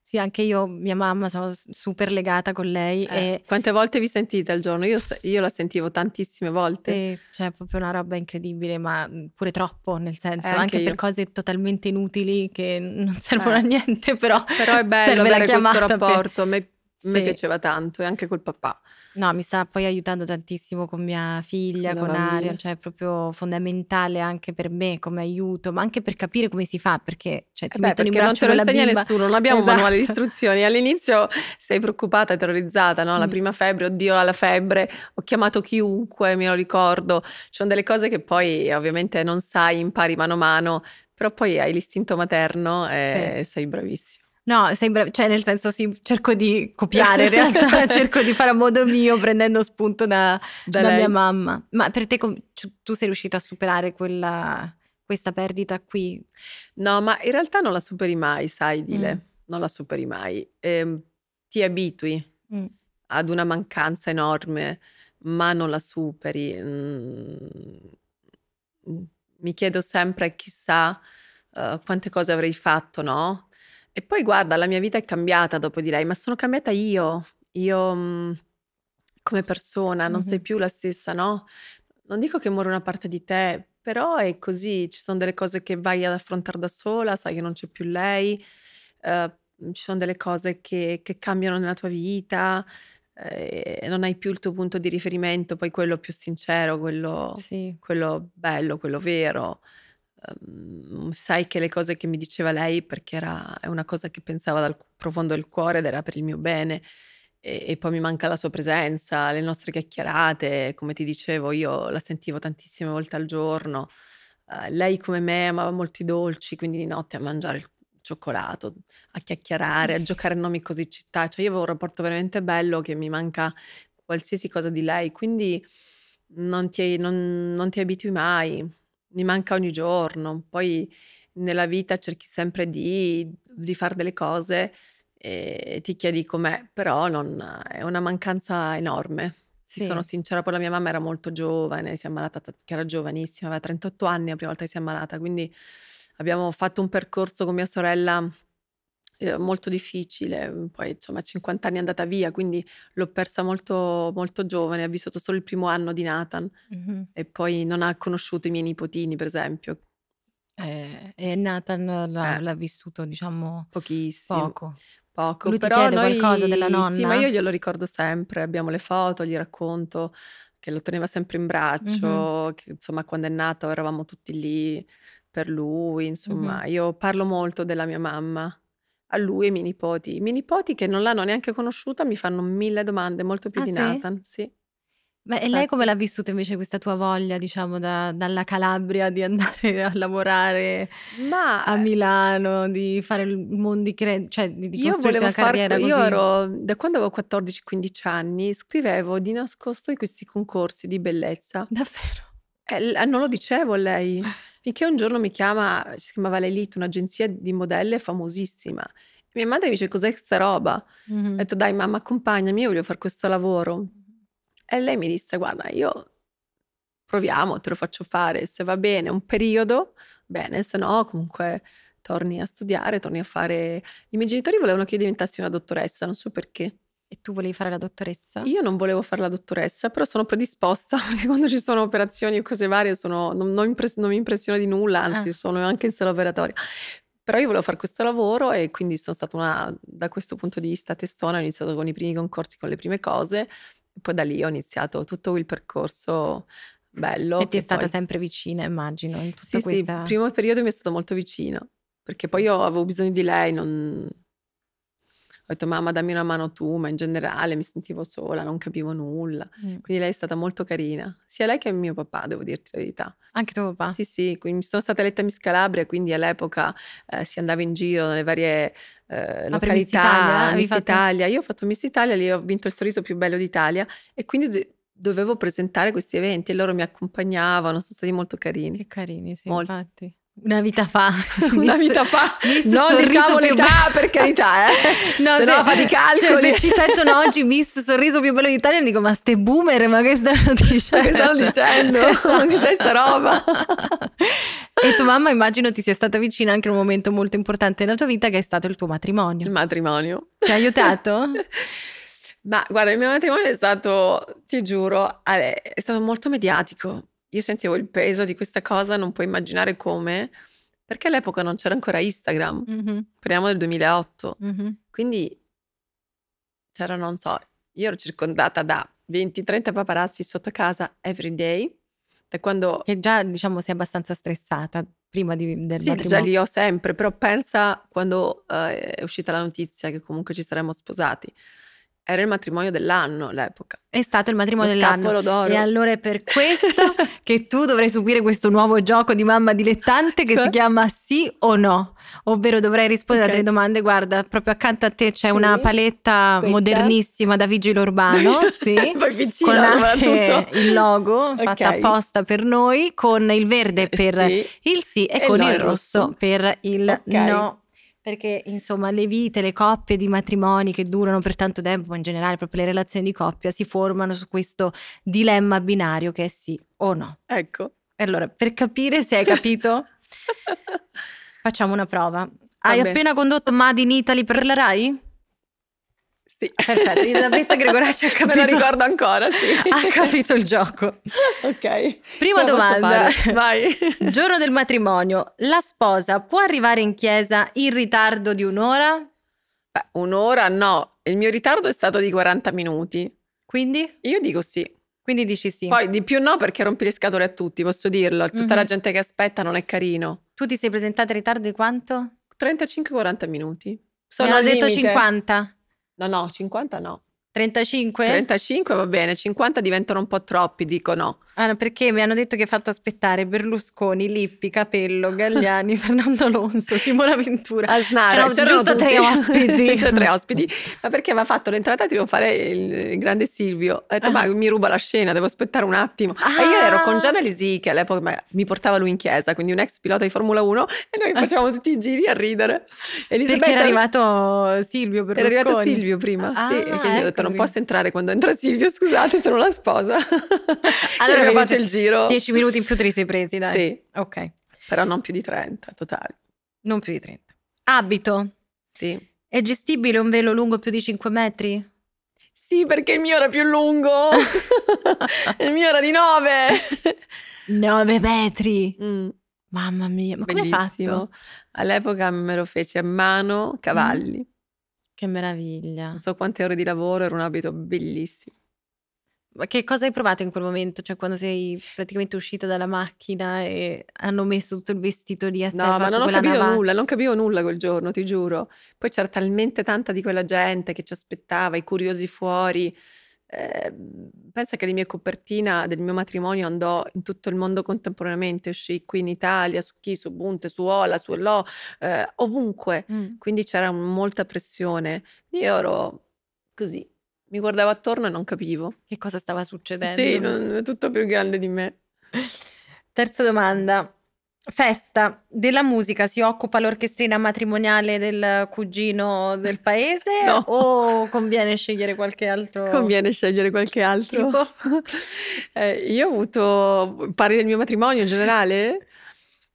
Sì, anche io, mia mamma, sono super legata con lei. Eh, e... Quante volte vi sentite al giorno? Io, io la sentivo tantissime volte. Sì, cioè, proprio una roba incredibile, ma mhmm, pure troppo, nel senso, eh, anche, anche per cose totalmente inutili che non eh. servono eh. a niente, però, però è bello avere questo rapporto. Per... A sì. me piaceva tanto, e anche col papà. No, mi sta poi aiutando tantissimo con mia figlia, con, con Ariel, cioè è proprio fondamentale anche per me come aiuto, ma anche per capire come si fa, perché cioè, ti eh beh, mettono in braccio non te lo insegna nessuno, non abbiamo esatto. un manuale di istruzioni. All'inizio sei preoccupata, terrorizzata, no? La mm. prima febbre, oddio, la febbre, ho chiamato chiunque, me lo ricordo. Ci sono delle cose che poi ovviamente non sai, impari mano a mano, però poi hai l'istinto materno e sì. sei bravissima. No, sembra, cioè nel senso sì, cerco di copiare in realtà, cerco di fare a modo mio prendendo spunto da, da, da mia mamma. Ma per te tu sei riuscita a superare quella, questa perdita qui? No, ma in realtà non la superi mai, sai, Dile, mm. non la superi mai. Eh, ti abitui mm. ad una mancanza enorme, ma non la superi. Mm. Mi chiedo sempre, chissà uh, quante cose avrei fatto, no? E poi guarda, la mia vita è cambiata dopo di lei, ma sono cambiata io, io mm, come persona, non mm-hmm. sei più la stessa, no? Non dico che muore una parte di te, però è così, ci sono delle cose che vai ad affrontare da sola, sai che non c'è più lei, eh, ci sono delle cose che, che cambiano nella tua vita, eh, non hai più il tuo punto di riferimento, poi quello più sincero, quello, sì. quello bello, quello vero um, sai che le cose che mi diceva lei, perché era è una cosa che pensava dal profondo del cuore ed era per il mio bene, e, e poi mi manca la sua presenza, le nostre chiacchierate, come ti dicevo io la sentivo tantissime volte al giorno. Uh, lei come me amava molto i dolci, quindi di notte a mangiare il cioccolato, a chiacchierare, a giocare a nomi così città. Cioè io avevo un rapporto veramente bello che mi manca qualsiasi cosa di lei, quindi non ti, non, non ti abitui mai mi manca ogni giorno. Poi nella vita cerchi sempre di, di fare delle cose e ti chiedi com'è, però non, è una mancanza enorme. Sì. Sono sincera, poi la mia mamma era molto giovane, si è ammalata, che era giovanissima, aveva 38 anni la prima volta che si è ammalata, quindi abbiamo fatto un percorso con mia sorella eh, molto difficile, mm, poi insomma 50 anni è andata via, quindi l'ho persa molto, molto giovane, ha vissuto solo il primo anno di Nathan mm-hmm. e poi non ha conosciuto i miei nipotini per esempio. Eh, e Nathan l'ha, eh. l'ha, vissuto diciamo pochissimo. Poco. Poco, Lui però noi, qualcosa della nonna? Sì, ma io glielo ricordo sempre, abbiamo le foto, gli racconto che lo teneva sempre in braccio, mm-hmm. che, insomma quando è nato eravamo tutti lì per lui, insomma mm-hmm. io parlo molto della mia mamma, a lui e ai miei nipoti. I miei nipoti che non l'hanno neanche conosciuta mi fanno mille domande, molto più ah, di sì? Nathan, sì. Ma e lei come l'ha vissuta invece questa tua voglia, diciamo, da, dalla Calabria di andare a lavorare Ma, a eh, Milano, di fare mondi cre- cioè di, di costruire una far, carriera così? Io ero, da quando avevo 14-15 anni, scrivevo di nascosto in questi concorsi di bellezza. Davvero? Eh, eh non lo dicevo a lei. Finché un giorno mi chiama, si chiamava L'Elite, un'agenzia di modelle famosissima. Mia madre mi dice cos'è questa roba? Mm-hmm. Ho detto dai mamma accompagnami, io voglio fare questo lavoro. E lei mi disse guarda io proviamo, te lo faccio fare, se va bene un periodo, bene, se no comunque torni a studiare, torni a fare... I miei genitori volevano che io diventassi una dottoressa, non so perché. E tu volevi fare la dottoressa? Io non volevo fare la dottoressa, però sono predisposta perché quando ci sono operazioni o cose varie sono, non, non, impres- non, mi impressiona di nulla, anzi ah. sono anche in sala operatoria. Però io volevo fare questo lavoro e quindi sono stata una, da questo punto di vista testona, ho iniziato con i primi concorsi, con le prime cose, poi da lì ho iniziato tutto il percorso bello. E ti è stata poi... sempre vicina, immagino, in tutta sì, questa... Sì, il primo periodo mi è stato molto vicino, perché poi io avevo bisogno di lei, non ho detto mamma dammi una mano tu, ma in generale mi sentivo sola, non capivo nulla. Mm. Quindi lei è stata molto carina, sia lei che mio papà, devo dirti la verità. Anche tuo papà? Sì, sì, quindi sono stata eletta Miss Calabria, quindi all'epoca eh, si andava in giro nelle varie eh, località, eh, Miss Italia, Miss Italia. Io ho fatto Miss Italia, lì ho vinto il sorriso più bello d'Italia e quindi dovevo presentare questi eventi e loro mi accompagnavano, sono stati molto carini. Che carini, sì, molto. infatti. Una vita fa. Una vita fa. Miss non diciamo l'età per carità, eh. No, se, se no fa di cioè, calcoli. Cioè, se ci sentono oggi Miss Sorriso più bello d'Italia, dico ma ste boomer, ma che stanno dicendo? Che stanno dicendo? Esatto. che sei sta roba? e tua mamma immagino ti sia stata vicina anche un momento molto importante nella tua vita che è stato il tuo matrimonio. Il matrimonio. Ti ha aiutato? ma guarda, il mio matrimonio è stato, ti giuro, eh, è stato molto mediatico io sentivo il peso di questa cosa, non puoi immaginare come, perché all'epoca non c'era ancora Instagram, mm-hmm. parliamo del 2008, mm-hmm. quindi c'era, non so, io ero circondata da 20-30 paparazzi sotto casa every day, da quando... Che già diciamo sei abbastanza stressata prima di, del sì, matrimonio. già li ho sempre, però pensa quando uh, è uscita la notizia che comunque ci saremmo sposati. Era il matrimonio dell'anno all'epoca. È stato il matrimonio Lo dell'anno. D'oro. E allora è per questo che tu dovrai subire questo nuovo gioco di mamma dilettante che cioè? si chiama sì o no. Ovvero dovrai rispondere okay. a delle domande. Guarda, proprio accanto a te c'è sì. una paletta Questa. modernissima da vigile Urbano. sì. Poi vicino con anche il logo okay. fatta apposta per noi, con il verde per sì. il sì e, e con il rosso, rosso per il okay. no. Perché insomma le vite, le coppie di matrimoni che durano per tanto tempo, ma in generale proprio le relazioni di coppia, si formano su questo dilemma binario che è sì o no. Ecco. Allora, per capire se hai capito, facciamo una prova. Hai Vabbè. appena condotto Mad in Italy per la RAI? Sì. Perfetto, Elisabetta Gregoracci ha capito. Me lo ricordo ancora, sì. Ha capito il gioco. ok. Prima Come domanda. Vai. Giorno del matrimonio, la sposa può arrivare in chiesa in ritardo di un'ora? Beh, un'ora no. Il mio ritardo è stato di 40 minuti. Quindi? Io dico sì. Quindi dici sì. Poi di più no perché rompi le scatole a tutti, posso dirlo. Tutta mm-hmm. la mhm. gente che aspetta non è carino. Tu ti sei presentata in ritardo di quanto? 35-40 minuti. Sono Mi hanno detto 50. No, no, 50 no. 35? 35 va bene, 50 diventano un po' troppi, dico no. Ah, no, perché mi hanno detto che hai fatto aspettare Berlusconi, Lippi, Capello, Gagliani, Fernando Alonso, Simona Ventura. Asnara, c'erano, c'erano giusto tre ospiti. tre ospiti, ma perché mi ha fatto l'entrata trionfale il, il grande Silvio. Ha detto, ah. ma mi ruba la scena, devo aspettare un attimo. Ah. E io ah. ero con Gianna Lisi, che all'epoca mi portava lui in chiesa, quindi un ex pilota di Formula 1, e noi facevamo tutti i giri a ridere. Elisabetta, perché era arrivato Silvio Berlusconi? Era arrivato Silvio prima, ah, sì. E quindi ecco. ho detto, non prima. posso entrare quando entra Silvio, scusate, sono la sposa. Allora abbiamo fatto il giro. 10 minuti in più te li sei presi, dai. Sì. Ok. Però non più di 30, totale. Non più di 30. Abito. Sì. È gestibile un velo lungo più di 5 metri? Sì, perché il mio era più lungo. il mio era di 9. 9 metri. Mm. Mamma mia, ma come hai fatto? All'epoca me lo fece a mano Cavalli. Mm che meraviglia. Non so quante ore di lavoro, era un abito bellissimo. Ma che cosa hai provato in quel momento? Cioè, quando sei praticamente uscita dalla macchina e hanno messo tutto il vestito lì a te? No, ma non ho capito navata. nulla, non capivo nulla quel giorno, ti giuro. Poi c'era talmente tanta di quella gente che ci aspettava, i curiosi fuori. Ehm, pensa che la mia copertina del mio matrimonio andò in tutto il mondo contemporaneamente, uscì qui in Italia, su chi, su Bunte, su Ola, su Lo, eh, ovunque, mm. quindi c'era molta pressione. Io ero così, mi guardavo attorno e non capivo. Che cosa stava succedendo? Sì, non, tutto più grande di me. Terza domanda. Festa della musica si occupa l'orchestrina matrimoniale del cugino del paese no. o conviene scegliere qualche altro? Conviene scegliere qualche altro. eh, io ho avuto, parli del mio matrimonio in generale?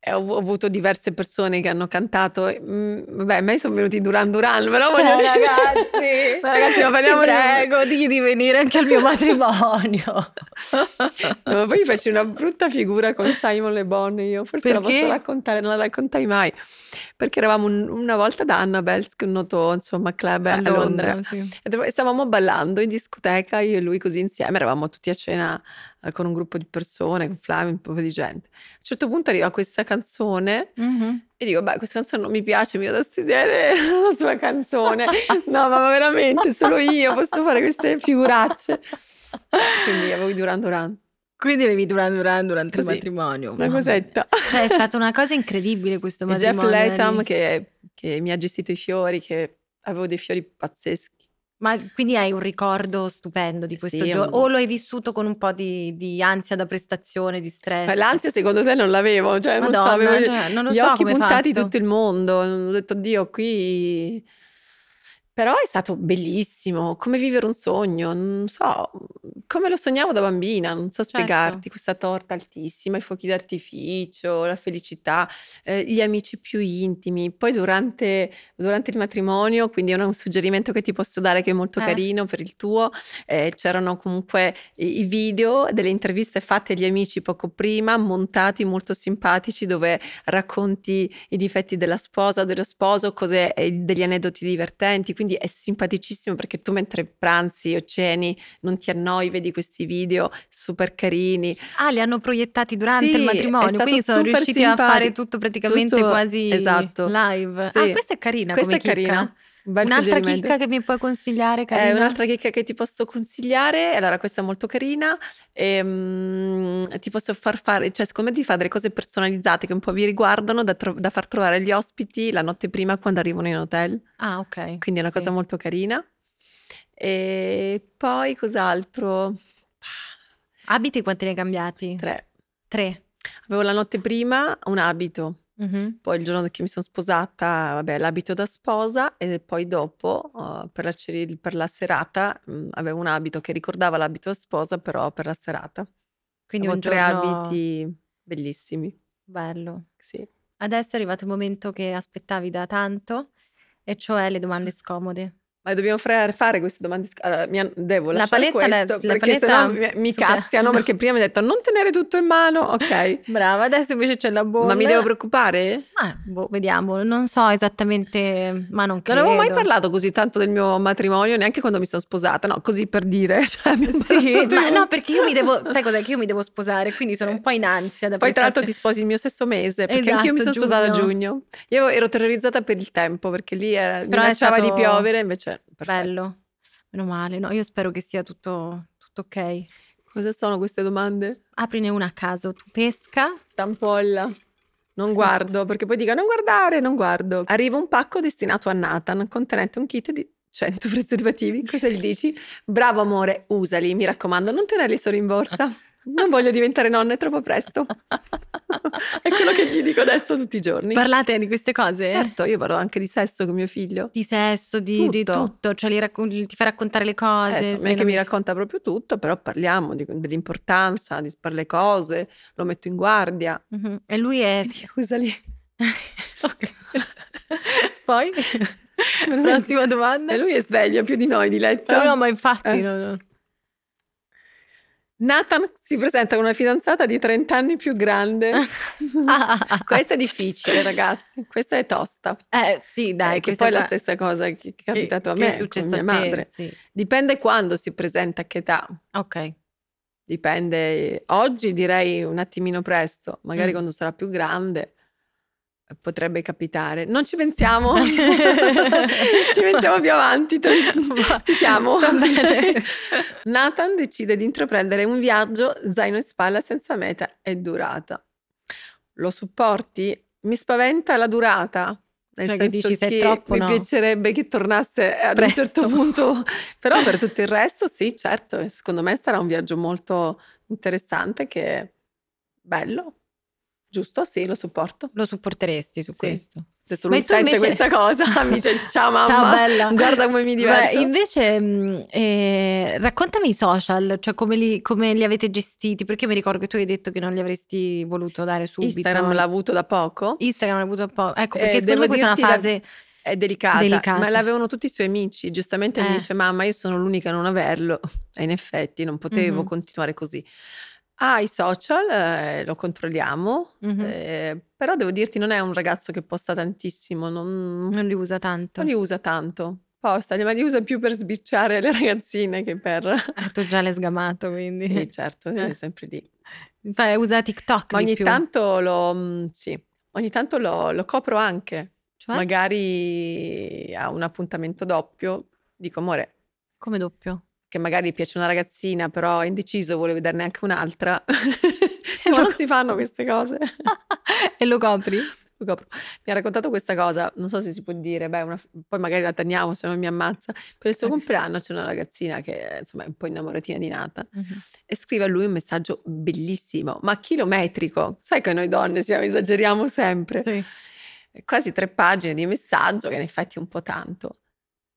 Eh, ho avuto diverse persone che hanno cantato. Mh, mm, beh, a me sono venuti Duran Duran, però cioè, voglio ragazzi, ma ragazzi, ma parliamo ti prego di, di venire anche al mio matrimonio. no, poi feci una brutta figura con Simon Le Bon, io forse Perché? la posso raccontare, non la raccontai mai. Perché eravamo un, una volta da Annabelle, che è un noto insomma, club a, a Londra, Londra sì. e stavamo ballando in discoteca, io e lui così insieme, eravamo tutti a cena eh, con un gruppo di persone, con Flavio, un po' di gente. A un certo punto arriva questa canzone mm-hmm. e dico, beh, questa canzone non mi piace, mi vado a studiare la sua canzone. no, ma veramente, solo io posso fare queste figuracce. Quindi avevo Duran Duran. Quindi avevi Duran Duran durante Così, il matrimonio. Una cosetta. Cioè, è stata una cosa incredibile questo matrimonio. E Jeff Latham che, che mi ha gestito i fiori, che avevo dei fiori pazzeschi ma quindi hai un ricordo stupendo di eh questo sì, giorno? Un... O lo hai vissuto con un po' di, di, ansia da prestazione, di stress? L'ansia secondo te non l'avevo, cioè Madonna, non, cioè so, avevo cioè, non lo gli so occhi puntati fatto. tutto il mondo, ho detto Dio qui però è stato bellissimo, come vivere un sogno, non so, come lo sognavo da bambina, non so certo. spiegarti, certo. questa torta altissima, i fuochi d'artificio, la felicità, eh, gli amici più intimi. Poi durante, durante, il matrimonio, quindi è un suggerimento che ti posso dare che è molto eh. carino per il tuo, eh, c'erano comunque i, i video delle interviste fatte agli amici poco prima, montati molto simpatici, dove racconti i difetti della sposa, dello sposo, cose, eh, degli aneddoti divertenti. Quindi quindi è simpaticissimo perché tu mentre pranzi o ceni non ti annoi, vedi questi video super carini. Ah, li hanno proiettati durante sì, il matrimonio, quindi sono riusciti simpatico. a fare tutto praticamente tutto, quasi esatto. live. Sì. Ah, questa è carina questa è chicca. carina un'altra chicca che mi puoi consigliare, eh, carina? Eh, un'altra chicca che ti posso consigliare, allora questa è molto carina, e, um, ti posso far fare, cioè siccome ti fa delle cose personalizzate che un po' vi riguardano da, tro- da far trovare gli ospiti la notte prima quando arrivano in hotel. Ah, ok. Quindi è una sì. cosa molto carina. E poi cos'altro? Abiti quanti ne hai cambiati? Tre. Tre. Avevo la notte prima un abito Mm-hmm. Poi il giorno che mi sono sposata, vabbè, l'abito da sposa e poi dopo uh, per, la cer- per, la, serata mh, avevo un abito che ricordava l'abito da sposa, però per la serata. Quindi avevo un tre giorno... abiti bellissimi. Bello. Sì. Adesso è arrivato il momento che aspettavi da tanto, e cioè le domande cioè. scomode. Ma dobbiamo fare queste domande? Allora, mia, devo la paletta, questo la, perché la paletta mi, mi cazziano perché prima mi ha detto non tenere tutto in mano, ok. Brava, adesso invece c'è la bolla. Ma mi devo preoccupare? Ah, boh, vediamo, non so esattamente, ma non credo. Non avevo mai parlato così tanto del mio matrimonio, neanche quando mi sono sposata, no, così per dire. Cioè, sì, ma no, perché io mi devo, sai cos'è, che io mi devo sposare, quindi sono un po' in ansia. Da Poi tra l'altro cioè ti sposi il mio stesso mese, perché esatto, anch'io mi sono giugno. sposata a giugno. Io ero terrorizzata per il tempo, perché lì era, minacciava stato... di piovere, invece cioè, Bello, meno male. No, io spero che sia tutto, tutto ok. Cosa sono queste domande? Aprine una a caso. Tu pesca? Stampolla. Non guardo, perché poi dica non guardare, non guardo. Arriva un pacco destinato a Nathan contenente un kit di 100 preservativi. Cosa gli dici? Bravo amore, usali, mi raccomando, non tenerli solo in borsa. Non voglio diventare nonna, è troppo presto. è quello che gli dico adesso tutti i giorni. Parlate di queste cose? Certo, io parlo anche di sesso con mio figlio. Di sesso, di tutto, di tutto cioè raccon- ti fa raccontare le cose. Eh, non è che mi racconta proprio tutto, però parliamo di, dell'importanza di sparare le cose, lo metto in guardia. Mm-hmm. E lui è... Scusa lì. Poi? Prossima domanda. E lui è sveglio più di noi di letto. No, no, ma infatti... Eh. No, no. Nathan si presenta con una fidanzata di 30 anni più grande. questa è difficile, ragazzi. Questa è tosta. Eh, sì, dai. Eh, che poi è la stessa cosa che è capitato che, a me, è successo a mia te, madre. Sì. Dipende quando si presenta, a che età. Ok. Dipende. Oggi direi un attimino presto, magari mm. quando sarà più grande potrebbe capitare. Non ci pensiamo, ci pensiamo più avanti, ti, chiamo. Nathan decide di intraprendere un viaggio zaino in spalla senza meta e durata. Lo supporti? Mi spaventa la durata. Nel cioè senso dici, che troppo, mi no. piacerebbe che tornasse ad Presto. un certo punto, però per tutto il resto sì, certo, secondo me sarà un viaggio molto interessante che bello, Giusto? Sì, lo supporto. Lo supporteresti su sì. questo? Se lui sente invece... questa cosa, mi dice ciao mamma, ciao, bella. guarda come mi diverto. Beh, invece mm, eh, raccontami i social, cioè come li, come li, avete gestiti, perché mi ricordo che tu hai detto che non li avresti voluto dare subito. Instagram l'ha avuto da poco. Instagram l'ha avuto da poco, ecco eh, perché eh, secondo me questa è una fase... Da... È delicata, delicata, ma l'avevano tutti i suoi amici. Giustamente eh. mi dice: Mamma, io sono l'unica a non averlo. E in effetti non potevo mm-hmm. continuare così. Ha i social, eh, lo controlliamo, mm-hmm. eh, però devo dirti non è un ragazzo che posta tantissimo. Non, non li usa tanto. Non li usa tanto. Posta, ma li usa più per sbicciare le ragazzine che per... Ah, tu già l'hai sgamato, quindi... Sì, certo, è sempre lì. Beh, usa TikTok ogni tanto, lo, mm, sì, ogni tanto lo, lo copro anche. Cioè? Magari a un appuntamento doppio, dico amore... Come doppio? che magari piace una ragazzina, però è indeciso, vuole vederne anche un'altra. Ma non si fanno queste cose. e lo copri? Lo copro. Mi ha raccontato questa cosa, non so se si può dire, beh, una, poi magari la tagliamo se non mi ammazza. Per il suo compleanno c'è una ragazzina che insomma è un po' innamoratina di Nata uh mm-hmm. -huh. e scrive a lui un messaggio bellissimo, ma chilometrico. Sai che noi donne siamo, esageriamo sempre. Sì. Quasi tre pagine di messaggio, che in effetti è un po' tanto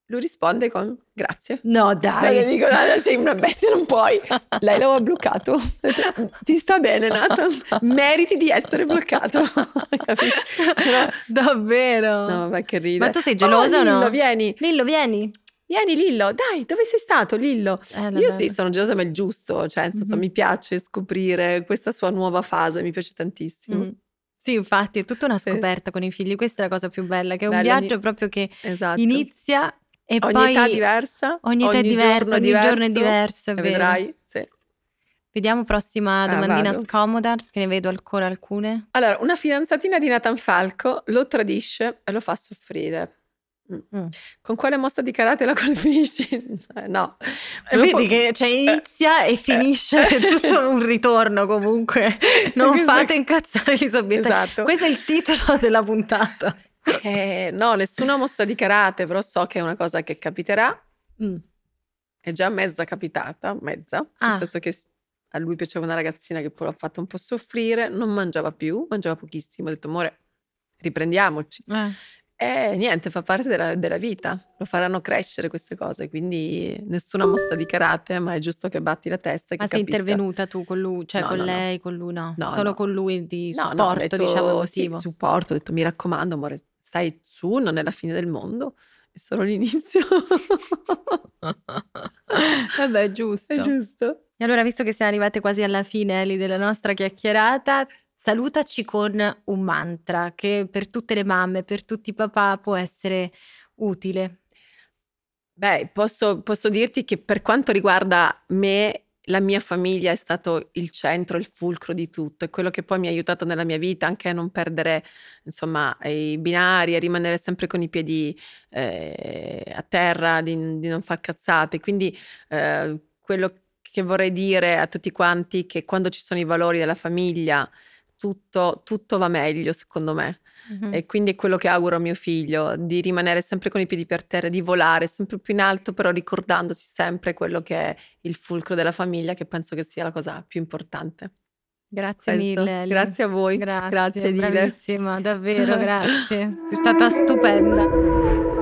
lui risponde con grazie. No, cioè, dai. Lei dico, no, sei una bestia, non puoi. Lei l'aveva bloccato. Ti sta bene, Nathan. Meriti di essere bloccato. No. Davvero? No, ma che ridere. Ma tu sei gelosa oh, o no? vieni. Lillo, vieni. Vieni Lillo, dai, dove sei stato Lillo? Eh, Io sì, sono gelosa ma è giusto, cioè nel mm-hmm. mi piace scoprire questa sua nuova fase, mi piace tantissimo. mm Sì, infatti, è tutta una scoperta sì. con i figli. Questa è la cosa più bella, che è un Bello, viaggio ogni... proprio che esatto. inizia e ogni poi, età diversa. Ogni età è diversa, ogni diverso, giorno è diverso, è Vedrai, sì. Vediamo prossima ah, domandina ah, scomoda, che ne vedo ancora alcune. Allora, una fidanzatina di Nathan Falco lo tradisce e lo fa soffrire. Mm. mm. Con quale mossa di karate la colpisci? no. Vedi che cioè, eh. inizia eh. e finisce eh. tutto un ritorno comunque. Non esatto. fate incazzare gli soggetti. Esatto. Questo è il titolo della puntata. Eh, no, nessuna mostra di karate, però so che è una cosa che capiterà. Mm. È già mezza capitata, mezza, ah. nel senso che a lui piaceva una ragazzina che poi l'ha fatta un po' soffrire, non mangiava più, mangiava pochissimo, ho detto amore, riprendiamoci. Eh. E niente, fa parte della, della, vita, lo faranno crescere queste cose, quindi nessuna mostra di karate, ma è giusto che batti la testa. ma sei capisca. intervenuta tu con lui, cioè no, con no, lei, no. con lui no? Solo con lui di supporto, no, no, detto, diciamo, Sì, supporto, ho detto mi raccomando amore, stai su, non è la fine del mondo, è solo l'inizio. Vabbè, giusto. È giusto. E allora, visto che siamo arrivate quasi alla fine Eli, della nostra chiacchierata, salutaci con un mantra che per tutte le mamme, per tutti i papà può essere utile. Beh, posso, posso dirti che per quanto riguarda me la mia famiglia è stato il centro, il fulcro di tutto, è quello che poi mi ha aiutato nella mia vita anche a non perdere insomma, i binari, a rimanere sempre con i piedi eh, a terra, di, di, non far cazzate. Quindi eh, quello che vorrei dire a tutti quanti è che quando ci sono i valori della famiglia, tutto, tutto va meglio secondo me. Mm-hmm. E quindi è quello che auguro a mio figlio, di rimanere sempre con i piedi per terra, di volare sempre più in alto, però ricordandosi sempre quello che è il fulcro della famiglia, che penso che sia la cosa più importante. Grazie Questo. mille. Grazie a voi. Grazie, grazie bravissima, davvero, grazie. Sei stata stupenda.